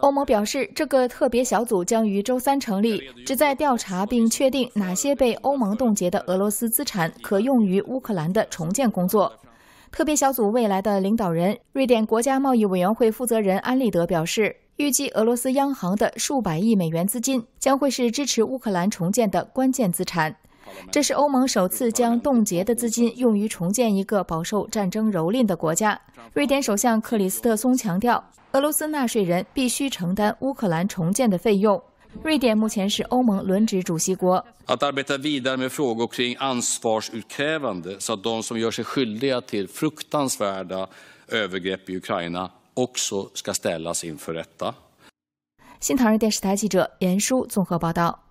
欧盟表示，这个特别小组将于周三成立，旨在调查并确定哪些被欧盟冻结的俄罗斯资产可用于乌克兰的重建工作。特别小组未来的领导人、瑞典国家贸易委员会负责人安利德表示，预计俄罗斯央行的数百亿美元资金将会是支持乌克兰重建的关键资产。这是欧盟首次将冻结的资金用于重建一个饱受战争蹂躏的国家。瑞典首相克里斯特松强调，俄罗斯纳税人必须承担乌克兰重建的费用。瑞典目前是欧盟轮值主席国。新唐人电视台记者严舒综合报道。